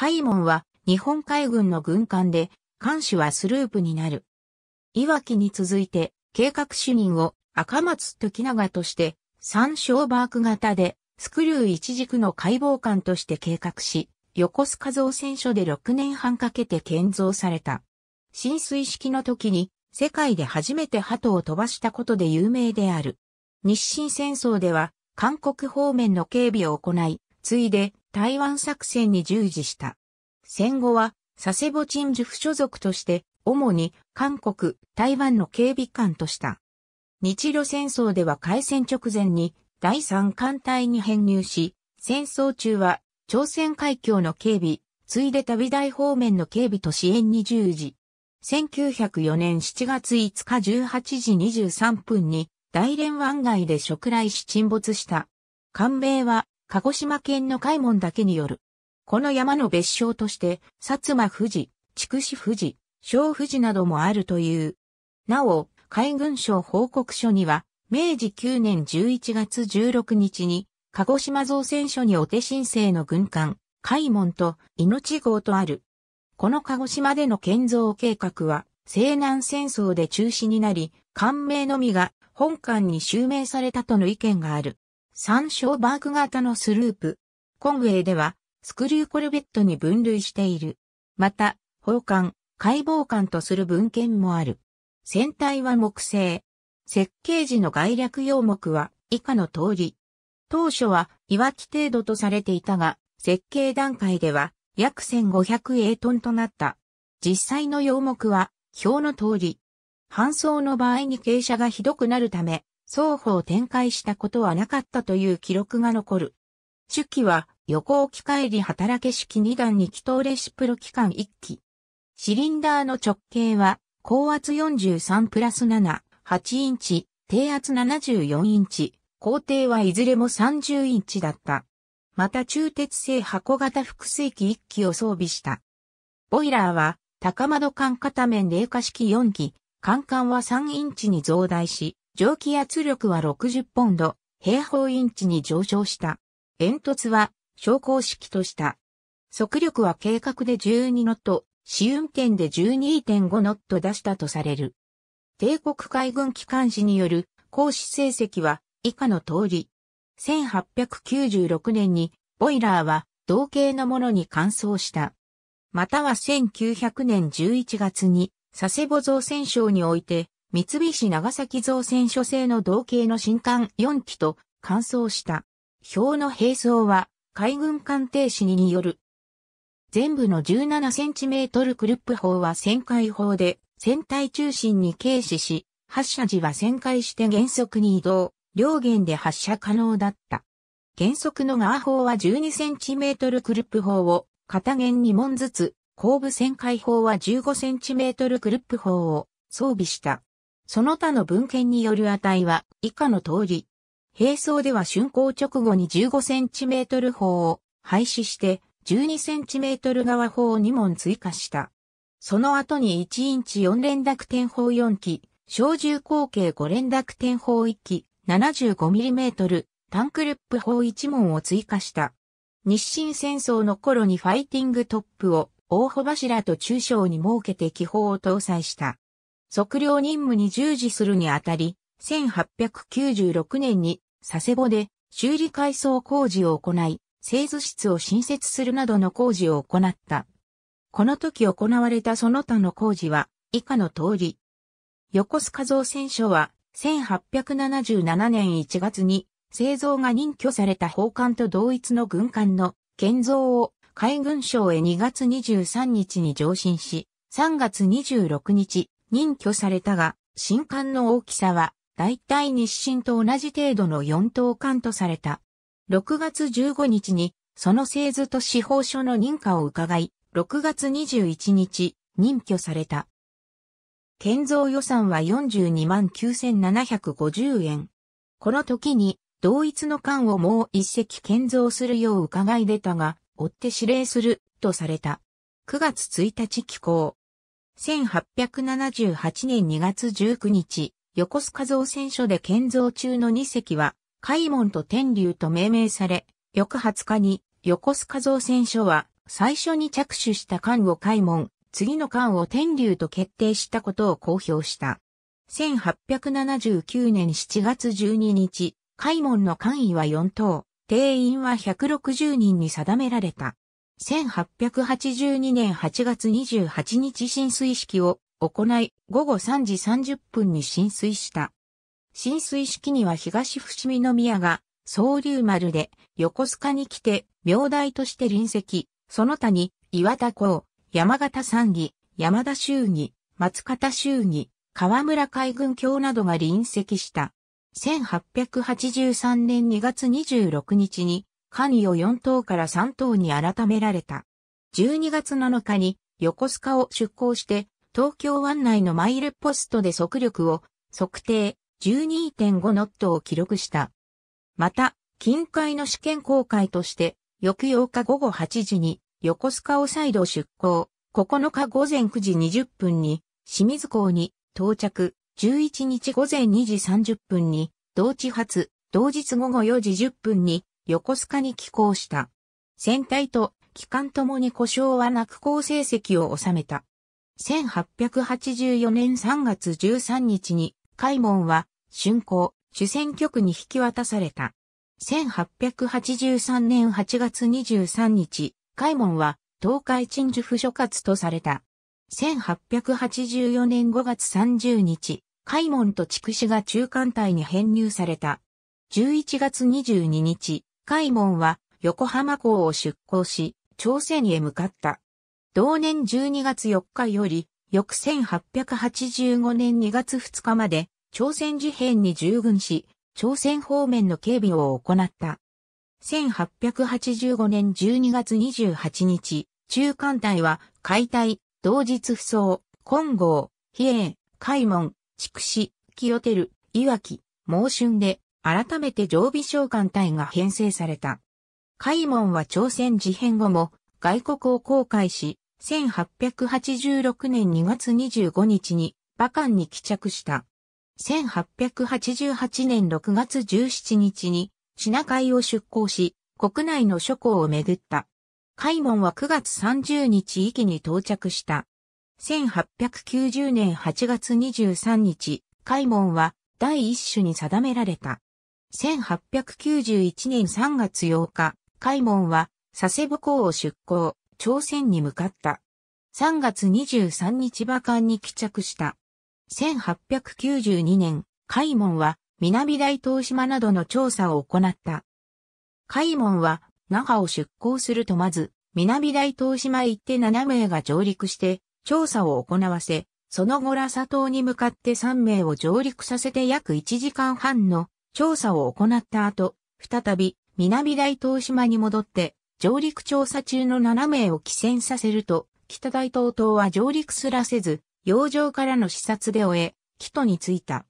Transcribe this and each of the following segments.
海門は日本海軍の軍艦で、艦首はスループになる。岩木に続いて、計画主任を赤松時長として、三小バーク型で、スクリュー一軸の解剖官として計画し、横須賀造船所で6年半かけて建造された。浸水式の時に、世界で初めて鳩を飛ばしたことで有名である。日清戦争では、韓国方面の警備を行い、次いで台湾作戦に従事した。戦後は佐世保鎮守府所属として、主に韓国、台湾の警備官とした。日露戦争では開戦直前に第三艦隊に編入し、戦争中は朝鮮海峡の警備、ついで旅大方面の警備と支援に従事。1904年7月5日18時23分に大連湾外で食来し沈没した。艦名は鹿児島県の開門だけによる。この山の別称として、薩摩富士、筑紫富士、小富士などもあるという。なお、海軍省報告書には、明治9年11月16日に、鹿児島造船所にお手申請の軍艦、海門と命号とある。この鹿児島での建造計画は、西南戦争で中止になり、官名のみが本館に襲名されたとの意見がある。参照バーク型のスループ。コンウェイでは、スクリューコルベットに分類している。また、砲艦、解剖艦とする文献もある。船体は木製。設計時の概略要目は以下の通り。当初は、いわき程度とされていたが、設計段階では、約1500英トンとなった。実際の要目は、表の通り。搬送の場合に傾斜がひどくなるため、双方展開したことはなかったという記録が残る。手期は、横置き帰り働け式2段2気筒レシプロ機関1機。シリンダーの直径は、高圧43プラス7、8インチ、低圧74インチ、工程はいずれも30インチだった。また中鉄製箱型複製機1機を装備した。ボイラーは、高窓管片面冷化式4機、管管は3インチに増大し、蒸気圧力は60ポンド、平方インチに上昇した。煙突は昇降式とした。速力は計画で12ノット、試運転で12.5ノット出したとされる。帝国海軍機関士による行使成績は以下の通り。1896年にボイラーは同型のものに換装した。または1900年11月に佐世保造船省において、三菱長崎造船所製の同型の新艦4機と完走した。表の並走は海軍艦艇士による。全部の17センチメートルクルップ砲は旋回砲で、船体中心に軽視し、発射時は旋回して原則に移動、両弦で発射可能だった。原則のガー砲は12センチメートルクルップ砲を片弦2門ずつ後部旋回砲は 15cm クルップ砲を装備した。その他の文献による値は以下の通り。並走では竣工直後に 15cm 砲を廃止して 12cm 側砲を2門追加した。その後に1インチ4連絡点砲4機、小銃口径5連絡点砲1機、75mm、タンクルップ砲1門を追加した。日清戦争の頃にファイティングトップを大穂柱と中小に設けて気泡を搭載した。測量任務に従事するにあたり、1896年に佐世保で修理改装工事を行い、製図室を新設するなどの工事を行った。この時行われたその他の工事は以下の通り。横須賀造船所は1877年1月に製造が認許された宝冠と同一の軍艦の建造を海軍省へ2月23日に上申し、3月26日、任居されたが、新艦の大きさは、大体日清と同じ程度の4等艦とされた。6月15日に、その製図と司法書の認可を伺い、6月21日、任居された。建造予算は42万9750円。この時に、同一の艦をもう一隻建造するよう伺い出たが、追って指令する、とされた。9月1日寄港。1878年2月19日、横須賀造船所で建造中の2隻は、海門と天竜と命名され、翌20日に、横須賀造船所は、最初に着手した艦を海門、次の艦を天竜と決定したことを公表した。1879年7月12日、海門の艦位は4等。定員は160人に定められた。1882年8月28日浸水式を行い、午後3時30分に浸水した。浸水式には東伏見宮が、総竜丸で、横須賀に来て、明大として臨席、その他に、岩田港、山形三議、山田衆議、松方衆議、河村海軍橋などが臨席した。1883年2月26日に、関与4頭から3頭に改められた。12月7日に横須賀を出港して、東京湾内のマイルポストで速力を測定12.5ノットを記録した。また、近海の試験公開として、翌8日午後8時に横須賀を再度出港、9日午前9時20分に清水港に到着、11日午前2時30分に、同地発、同日午後4時10分に、横須賀に寄港した。船体と機関ともに故障はなく好成績を収めた。1884年3月13日に、海門は、竣工、主戦局に引き渡された。1883年8月23日、海門は、東海鎮守府所轄とされた。1884年5月30日、海門と筑紫が中間隊に編入された。11月22日、海門は横浜港を出港し、朝鮮へ向かった。同年12月4日より、翌1885年2月2日まで、朝鮮事変に従軍し、朝鮮方面の警備を行った。1885年12月28日、中間隊は解体、同日不走、金剛、比叡、開門、筑紫、清照、いわき、猛春で、改めて常備召喚隊が編成された。開門は朝鮮事変後も、外国を航海し、1886年2月25日に、馬漢に帰着した。1888年6月17日に、品海を出港し、国内の諸港を巡った。開門は9月30日域に到着した。1890年8月23日、開門は第一種に定められた。1891年3月8日、開門は佐世保港を出港、朝鮮に向かった。3月23日馬艦に帰着した。1892年、開門は南大東島などの調査を行った。開門は那覇を出港するとまず、南大東島へ行って7名が上陸して、調査を行わせ、その後ラサ島に向かって3名を上陸させて約1時間半の調査を行った後、再び南大東島に戻って上陸調査中の7名を帰船させると、北大東島は上陸すらせず、洋上からの視察で終え、帰途に着いた。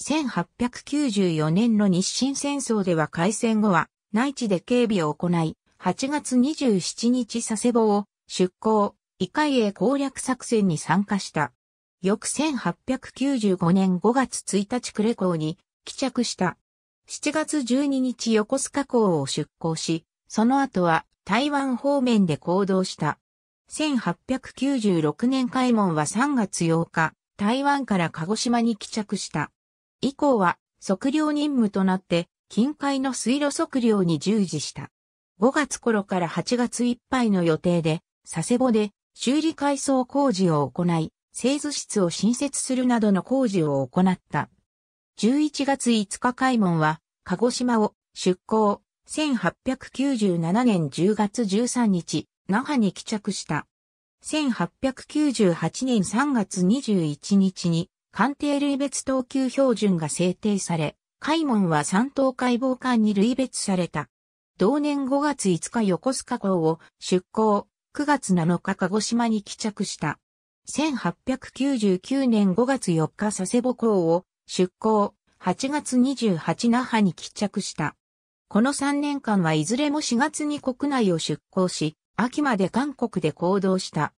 1894年の日清戦争では開戦後は内地で警備を行い、8月27日佐世保を出港、異界へ攻略作戦に参加した。翌1895年5月1日呉港に帰着した。7月12日横須賀港を出港し、その後は台湾方面で行動した。1896年開門は3月8日、台湾から鹿児島に帰着した。以降は測量任務となって、近海の水路測量に従事した。5月頃から8月いっぱいの予定で、佐世保で修理改装工事を行い、製図室を新設するなどの工事を行った。11月5日開門は、鹿児島を出港、1897年10月13日、那覇に帰着した。1898年3月21日に、官邸類別等級標準が制定され、開門は三等解剖館に類別された。同年5月5日横須賀港を出港、9月7日鹿児島に帰着した。1899年5月4日佐世保港を出港、8月28那覇に帰着した。この3年間はいずれも4月に国内を出港し、秋まで韓国で行動した。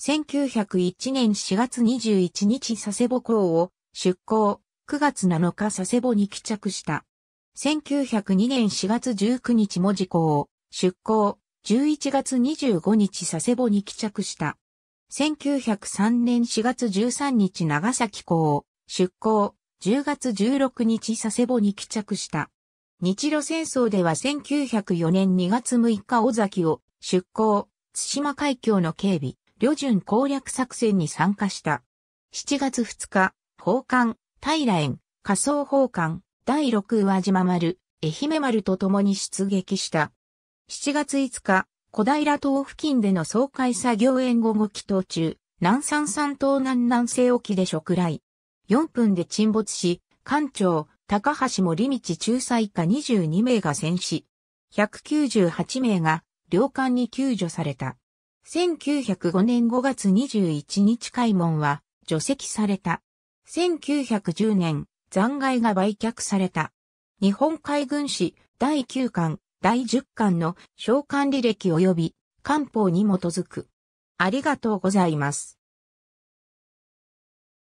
1901年4月21日佐世保港を出港、9月7日佐世保に帰着した。1902年4月19日文字港、出港、11月25日佐世保に帰着した。1903年4月13日長崎港、出港、10月16日佐世保に帰着した。日露戦争では1904年2月6日尾崎を出港、津島海峡の警備、旅順攻略作戦に参加した。7月2日、奉還、平園、仮想奉還、第6宇和島丸、愛媛丸と共に出撃した。7月5日、小平島付近での総会作業援護後祈祷中、南山山東南南西沖で食雷。4分で沈没し、艦長、高橋森道仲裁下22名が戦死。198名が、両艦に救助された。1905年5月21日開門は、除籍された。1910年、残骸が売却された。日本海軍史第9巻第10巻の償還履歴及び官報に基づく。ありがとうございます。